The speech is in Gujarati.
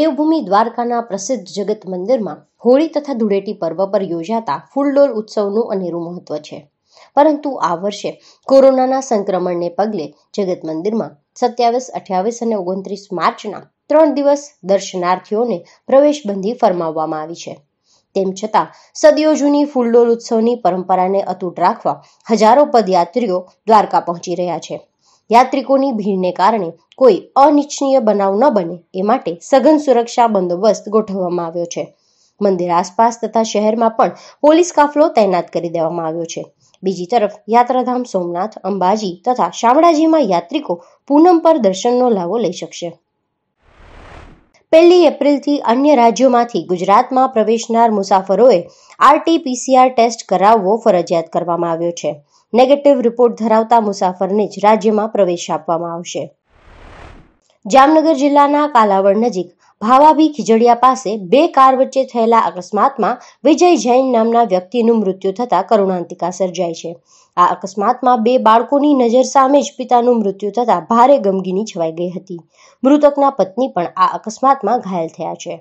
દેવભૂમિ દ્વારકાના પ્રસિદ્ધ જગત મંદિરમાં હોળી તથા ધૂળેટી પર્વ પર યોજાતા ફૂલડોલ ઉત્સવનું અનેરું મહત્વ છે પરંતુ આ વર્ષે કોરોનાના સંક્રમણને પગલે જગત મંદિરમાં સત્યાવીસ અઠ્યાવીસ અને ઓગણત્રીસ માર્ચના ત્રણ દિવસ દર્શનાર્થીઓને પ્રવેશબંધી ફરમાવવામાં આવી છે તેમ છતાં સદીઓ જૂની ફૂલડોલ ઉત્સવની પરંપરાને અતૂટ રાખવા હજારો પદયાત્રીઓ દ્વારકા પહોંચી રહ્યા છે યાત્રિકોની ભીડને કારણે કોઈ અનિચ્છનીય બનાવ ન બને એ માટે સઘન સુરક્ષા બંદોબસ્ત ગોઠવવામાં આવ્યો છે મંદિર આસપાસ તથા શહેરમાં પણ પોલીસ કાફલો તૈનાત કરી દેવામાં આવ્યો છે બીજી તરફ યાત્રાધામ સોમનાથ અંબાજી તથા શામળાજીમાં યાત્રિકો પૂનમ પર દર્શનનો લાવો લઈ શકશે પહેલી એપ્રિલથી અન્ય રાજ્યોમાંથી ગુજરાતમાં પ્રવેશનાર મુસાફરોએ આરટીપીસીઆર ટેસ્ટ કરાવવો ફરજિયાત કરવામાં આવ્યો છે નેગેટિવ રિપોર્ટ ધરાવતા મુસાફરને જ રાજ્યમાં પ્રવેશ આપવામાં આવશે જામનગર જિલ્લાના કાલાવડ નજીક ભાવાભી ખીજડીયા પાસે બે કાર વચ્ચે થયેલા અકસ્માતમાં વિજય જૈન નામના વ્યક્તિનું મૃત્યુ થતા કરુણાંતિકા સર્જાઈ છે આ અકસ્માતમાં બે બાળકોની નજર સામે જ પિતાનું મૃત્યુ થતાં ભારે ગમગીની છવાઈ ગઈ હતી મૃતકના પત્ની પણ આ અકસ્માતમાં ઘાયલ થયા છે